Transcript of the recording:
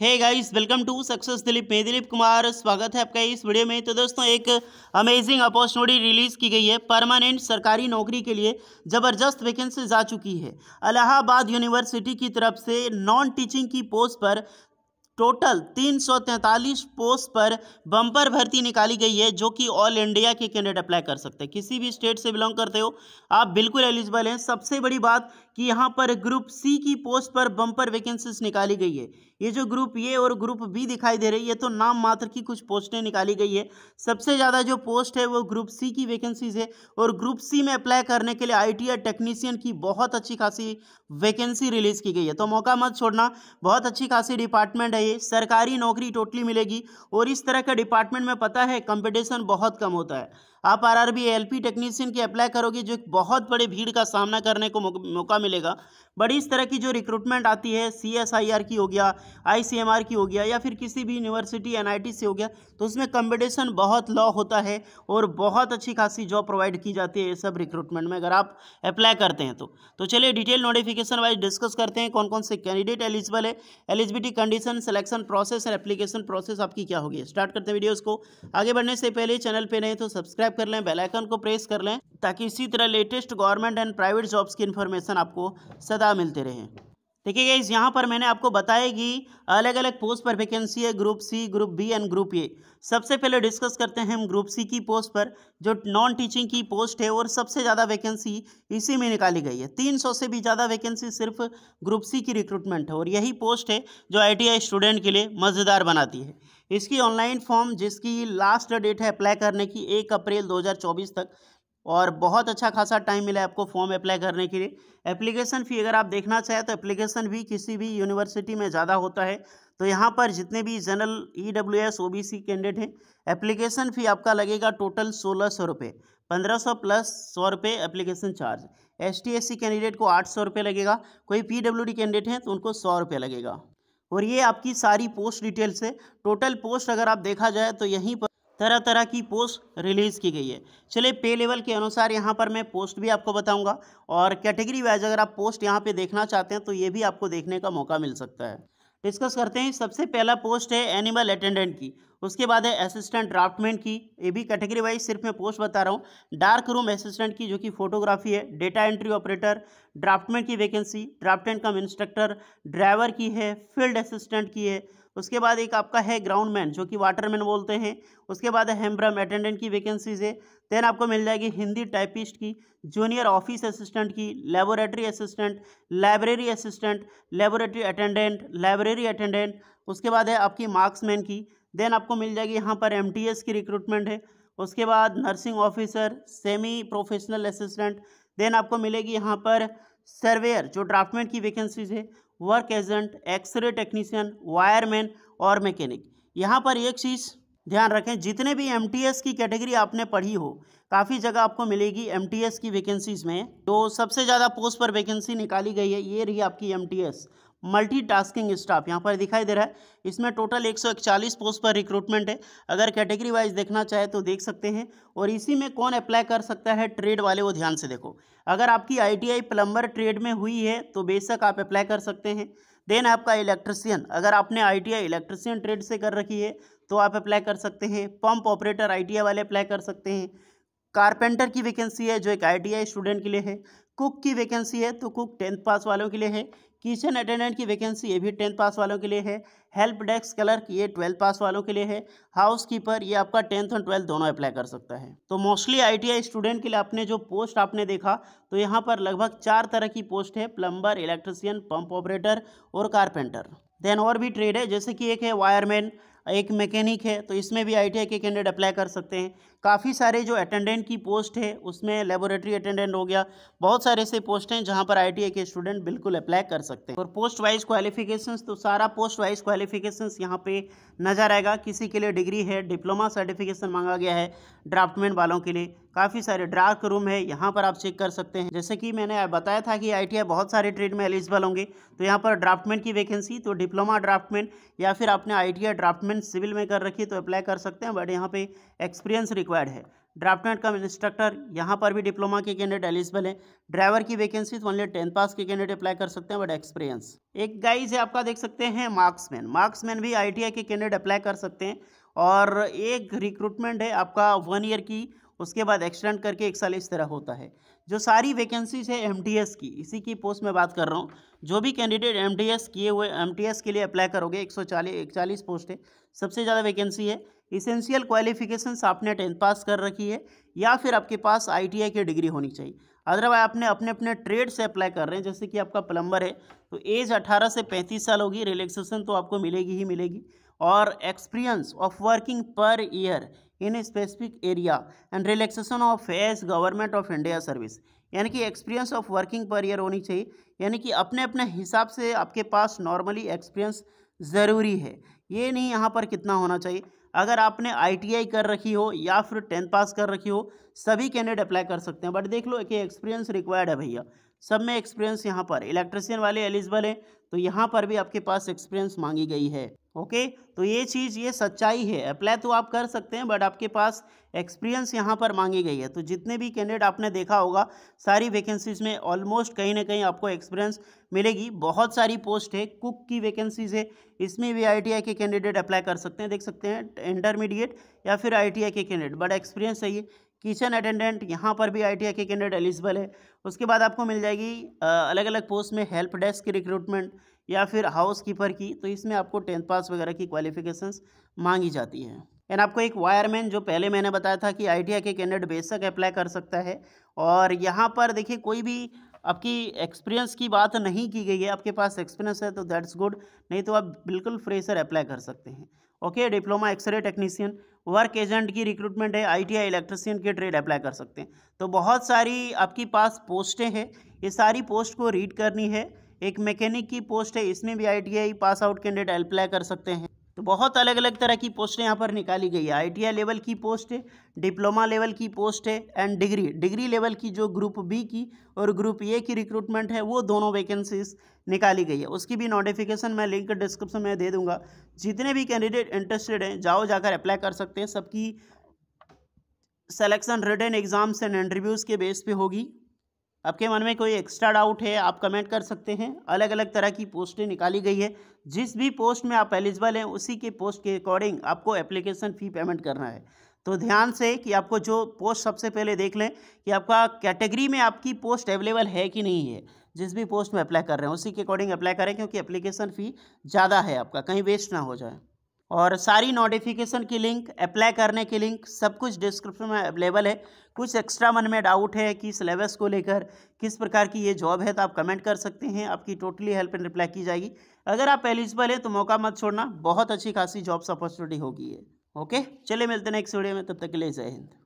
hey guys welcome to success Dilip में दिलीप कुमार स्वागत है आपका इस वीडियो में तो दोस्तों एक अमेजिंग अपॉर्चुनिटी रिलीज़ की गई है परमानेंट सरकारी नौकरी के लिए ज़बरदस्त वैकेंसी जा चुकी है अलाहाबाद यूनिवर्सिटी की तरफ से नॉन टीचिंग की पोस्ट पर टोटल तीन सौ पोस्ट पर बम्पर भर्ती निकाली गई है जो कि ऑल इंडिया के कैंडिडेट अप्लाई कर सकते हैं किसी भी स्टेट से बिलोंग करते हो आप बिल्कुल एलिजिबल हैं सबसे बड़ी बात कि यहाँ पर ग्रुप सी की पोस्ट पर बम्पर वैकेंसीज निकाली गई है ये जो ग्रुप ए और ग्रुप बी दिखाई दे रही है तो नाम मात्र की कुछ पोस्टें निकाली गई है सबसे ज़्यादा जो पोस्ट है वो ग्रुप सी की वैकेंसीज है और ग्रुप सी में अप्लाई करने के लिए आई टेक्नीशियन की बहुत अच्छी खासी वैकेंसी रिलीज़ की गई है तो मौका मत छोड़ना बहुत अच्छी खासी डिपार्टमेंट है ये सरकारी नौकरी टोटली मिलेगी और इस तरह का डिपार्टमेंट में पता है कंपटीशन बहुत कम होता है आप आर आर टेक्नीशियन की अप्लाई करोगे जो एक बहुत बड़े भीड़ का सामना करने को मौका मिलेगा बड़ी इस तरह की जो रिक्रूटमेंट आती है सी की हो गया आई की हो गया या फिर किसी भी यूनिवर्सिटी एन से हो गया तो उसमें कंपटीशन बहुत लॉ होता है और बहुत अच्छी खासी जॉब प्रोवाइड की जाती है ये सब रिक्रूटमेंट में अगर आप अप्लाई करते हैं तो तो चलिए डिटेल नोटिफिकेशन वाइज डिस्कस करते हैं कौन कौन से कैंडिडेट एलिजिबल है एलिजिबिलिटी कंडीशन सिलेक्शन प्रोसेस और एप्लीकेशन प्रोसेस आपकी क्या होगी स्टार्ट करते हैं वीडियोज़ को आगे बढ़ने से पहले चैनल पर नहीं तो सब्सक्राइब कर लें बेल आइकन को प्रेस कर लें ताकि इसी तरह latest government and private jobs की इन्फॉर्मेशन आपको सदा मिलते रहे देखिए इस यहाँ पर मैंने आपको बताया कि अलग अलग पोस्ट पर वैकेंसी है group C group B and group A सबसे पहले डिस्कस करते हैं हम ग्रुप सी की पोस्ट पर जो नॉन टीचिंग की पोस्ट है और सबसे ज़्यादा वैकेंसी इसी में निकाली गई है 300 से भी ज़्यादा वैकेंसी सिर्फ ग्रुप सी की रिक्रूटमेंट है और यही पोस्ट है जो आई स्टूडेंट के लिए मज़ेदार बनाती है इसकी ऑनलाइन फॉर्म जिसकी लास्ट डेट है अप्लाई करने की एक अप्रैल 2024 तक और बहुत अच्छा खासा टाइम मिला है आपको फॉर्म अप्लाई करने के लिए एप्लीकेशन फ़ी अगर आप देखना चाहें तो एप्लीकेशन भी किसी भी यूनिवर्सिटी में ज़्यादा होता है तो यहाँ पर जितने भी general E W S O B C candidate हैं एप्लीकेशन फ़ी आपका लगेगा टोटल सोलह सौ रुपये पंद्रह सौ प्लस सौ रुपये application charge S T S C candidate को आठ सौ रुपये लगेगा कोई पी डब्ल्यू डी कैंडिडेट हैं तो उनको सौ रुपये लगेगा और ये आपकी सारी पोस्ट डिटेल्स है टोटल पोस्ट अगर आप देखा जाए तो यहीं पर तरह तरह की पोस्ट रिलीज़ की गई है चलिए पे लेवल के अनुसार यहाँ पर मैं पोस्ट भी आपको बताऊंगा और कैटेगरी वाइज अगर आप पोस्ट यहाँ पर देखना चाहते हैं तो ये भी आपको देखने का मौका मिल सकता है डिस्कस करते हैं सबसे पहला पोस्ट है एनिमल अटेंडेंट की उसके बाद है असिस्टेंट ड्राफ्टमैन की ये भी कैटेगरी वाइज सिर्फ मैं पोस्ट बता रहा हूँ डार्क रूम असिस्टेंट की जो कि फोटोग्राफी है डेटा एंट्री ऑपरेटर ड्राफ्टमैन की vacancy draft and cum instructor driver की है फील्ड असिस्टेंट की है उसके बाद एक आपका है ग्राउंड मैन जो कि वाटरमैन बोलते हैं उसके बाद है हेम्ब्रम अटेंडेंट की वैकेंसीज है देन आपको मिल जाएगी हिंदी टाइपिस्ट की जूनियर ऑफिस असिस्टेंट की laboratory assistant library assistant laboratory attendant library attendant उसके बाद है आपकी मार्क्समैन की देन आपको मिल जाएगी यहाँ पर एम की रिक्रूटमेंट है उसके बाद nursing officer semi professional assistant then आपको मिलेगी यहाँ पर सर्वेयर जो ड्राफ्टमेंट की वैकेंसीज है work agent x ray technician wireman और मैकेनिक यहाँ पर एक चीज़ ध्यान रखें जितने भी एम की कैटेगरी आपने पढ़ी हो काफ़ी जगह आपको मिलेगी एम की वैकेंसीज़ में तो सबसे ज़्यादा पोस्ट पर वैकेंसी निकाली गई है ये रही आपकी एम मल्टीटास्किंग स्टाफ यहाँ पर दिखाई दे रहा है इसमें टोटल 141 पोस्ट पर रिक्रूटमेंट है अगर कैटेगरी वाइज देखना चाहे तो देख सकते हैं और इसी में कौन अप्लाई कर सकता है ट्रेड वाले वो ध्यान से देखो अगर आपकी आईटीआई प्लम्बर ट्रेड में हुई है तो बेशक आप अप्लाई कर सकते हैं देन आपका इलेक्ट्रिसियन अगर आपने आई इलेक्ट्रिसियन ट्रेड से कर रखी है तो आप अप्लाई कर सकते हैं पंप ऑपरेटर आई वाले अप्लाई कर सकते हैं कारपेंटर की वैकेंसी है जो एक आई स्टूडेंट के लिए है कुक की वैकेंसी है तो कुक टेंथ पास वालों के लिए है किचन अटेंडेंट की वैकेंसी ये भी टेंथ पास वालों के लिए है हेल्प डेस्क क्लर्क ये ट्वेल्थ पास वालों के लिए है हाउस कीपर ये आपका टेंथ और ट्वेल्थ दोनों अप्लाई कर सकता है तो मोस्टली आईटीआई स्टूडेंट के लिए आपने जो पोस्ट आपने देखा तो यहाँ पर लगभग चार तरह की पोस्ट है प्लम्बर इलेक्ट्रिसियन पंप ऑपरेटर और कारपेंटर देन और भी ट्रेड है जैसे कि एक है वायरमैन एक मैकेनिक है तो इसमें भी आई के कैंडिडेट अप्लाई कर सकते हैं काफ़ी सारे जो अटेंडेंट की पोस्ट है उसमें लेबोरेटरी अटेंडेंट हो गया बहुत सारे ऐसे पोस्ट हैं जहाँ पर आई के स्टूडेंट बिल्कुल अप्लाई कर सकते हैं और पोस्ट वाइज क्वालिफिकेशंस तो सारा पोस्ट वाइज क्वालिफिकेशंस यहाँ पे नज़र आएगा किसी के लिए डिग्री है डिप्लोमा सर्टिफिकेशन मांगा गया है ड्राफ्टमैन वालों के लिए काफ़ी सारे डार्क रूम है यहाँ पर आप चेक कर सकते हैं जैसे कि मैंने बताया था कि आई बहुत सारे ट्रेड में एलिजिबल होंगे तो यहाँ पर ड्राफ्टमैन की वैकेंसी तो डिप्लोमा ड्राफ्टमैन या फिर आपने आई ड्राफ्टमेंट सिविल में कर रखी तो अप्लाई कर सकते हैं बट यहाँ पे एक्सपीरियंस रिक्वायर रिक्वायर्ड है ड्राफ्टमेंट कम इंस्ट्रक्टर यहाँ पर भी डिप्लोमा के कैंडिडेट एलिजिबल है ड्राइवर की वैकेंसी ओनली टेंथ पास के कैंडिडेट अप्लाई कर सकते हैं बट एक्सपीरियंस एक गाइज है आपका देख सकते हैं मार्क्समैन मार्क्समैन भी आईटीआई के कैंडिडेट अप्लाई कर सकते हैं और एक रिक्रूटमेंट है आपका वन ईयर की उसके बाद एक्सटेंड करके एक साल इस तरह होता है जो सारी वैकेंसीज है एम की इसी की पोस्ट में बात कर रहा हूँ जो भी कैंडिडेट एम किए हुए एम के लिए अप्लाई करोगे एक सौ पोस्ट है सबसे ज़्यादा वैकेंसी है इसेंशियल क्वालिफिकेशंस आपने टेंथ पास कर रखी है या फिर आपके पास आईटीआई की डिग्री होनी चाहिए अदरवाइज आपने अपने अपने ट्रेड से अप्लाई कर रहे हैं जैसे कि आपका प्लम्बर है तो एज 18 से 35 साल होगी रिलैक्सेशन तो आपको मिलेगी ही मिलेगी और experience of working per year in specific area and relaxation of age government of India service यानी कि experience of working per year होनी चाहिए यानी कि अपने अपने हिसाब से आपके पास नॉर्मली एक्सपीरियंस ज़रूरी है ये नहीं यहाँ पर कितना होना चाहिए अगर आपने आईटीआई कर रखी हो या फिर टेंथ पास कर रखी हो सभी कैंडिडेट अप्लाई कर सकते हैं बट देख लो कि एक्सपीरियंस रिक्वायर्ड है भैया सब में एक्सपीरियंस यहाँ पर इलेक्ट्रिशियन वाले एलिजिबल हैं तो यहाँ पर भी आपके पास एक्सपीरियंस मांगी गई है ओके तो ये चीज़ ये सच्चाई है अप्लाई तो आप कर सकते हैं बट आपके पास एक्सपीरियंस यहाँ पर मांगी गई है तो जितने भी कैंडिडेट आपने देखा होगा सारी वैकेंसीज़ में ऑलमोस्ट कहीं ना कहीं आपको एक्सपीरियंस मिलेगी बहुत सारी पोस्ट है कुक की वैकेंसीज़ है इसमें भी आई के कैंडिडेट अप्लाई कर सकते हैं देख सकते हैं इंटरमीडिएट या फिर आई के कैंडिडेट बट एक्सपीरियंस चाहिए किचन अटेंडेंट यहाँ पर भी आई के कैंडिडेट एलिजिबल है उसके बाद आपको मिल जाएगी अलग अलग पोस्ट में हेल्प डेस्क की रिक्रूटमेंट या फिर हाउस कीपर की तो इसमें आपको टेंथ पास वगैरह की क्वालिफिकेशंस मांगी जाती है एंड आपको एक वायरमैन जो पहले मैंने बताया था कि आई के कैंडिडेट बेसक अप्लाई कर सकता है और यहाँ पर देखिए कोई भी आपकी एक्सपीरियंस की बात नहीं की गई है आपके पास एक्सपीरियंस है तो दैट्स गुड नहीं तो आप बिल्कुल फ्रेशर अप्लाई कर सकते हैं okay diploma x ray technician work agent की रिक्रूटमेंट है आईटीआई इलेक्ट्रिशियन की ट्रेड अप्लाई कर सकते हैं तो बहुत सारी आपकी पास पोस्टें हैं ये सारी पोस्ट को रीड करनी है एक मैकेनिक की पोस्ट है इसमें भी आई पास आउट कैंडिडेट अप्लाई कर सकते हैं तो बहुत अलग अलग तरह की पोस्टें यहाँ पर निकाली गई है आई लेवल की पोस्ट है डिप्लोमा लेवल की पोस्ट है एंड डिग्री डिग्री लेवल की जो ग्रुप बी की और ग्रुप ए की रिक्रूटमेंट है वो दोनों वैकेंसीज निकाली गई है उसकी भी नोटिफिकेशन मैं लिंक डिस्क्रिप्शन में दे दूंगा जितने भी कैंडिडेट इंटरेस्टेड हैं जाओ जाकर अप्लाई कर सकते हैं सबकी selection written exams and interviews के बेस पे होगी आपके मन में कोई एक्स्ट्रा डाउट है आप कमेंट कर सकते हैं अलग अलग तरह की पोस्टें निकाली गई है जिस भी पोस्ट में आप एलिजिबल हैं उसी के पोस्ट के अकॉर्डिंग आपको एप्लीकेशन फ़ी पेमेंट करना है तो ध्यान से कि आपको जो पोस्ट सबसे पहले देख लें कि आपका कैटेगरी में आपकी पोस्ट अवेलेबल है कि नहीं है जिस भी पोस्ट में अप्लाई कर रहे हैं उसी के अकॉर्डिंग अप्लाई करें क्योंकि एप्लीकेशन फ़ी ज़्यादा है आपका कहीं वेस्ट ना हो जाए और सारी नोटिफिकेशन की लिंक अप्लाई करने की लिंक सब कुछ डिस्क्रिप्शन में अवेलेबल है कुछ एक्स्ट्रा मन में डाउट है कि सिलेबस को लेकर किस प्रकार की ये जॉब है तो आप कमेंट कर सकते हैं आपकी टोटली हेल्प एंड रिप्लाई की जाएगी अगर आप एलिजिबल है तो मौका मत छोड़ना बहुत अच्छी खासी जॉब्स अपॉर्चुनिटी होगी है ओके चले मिलते हैं नेक्स्ट वीडियो में तब तक के लिए जय हिंद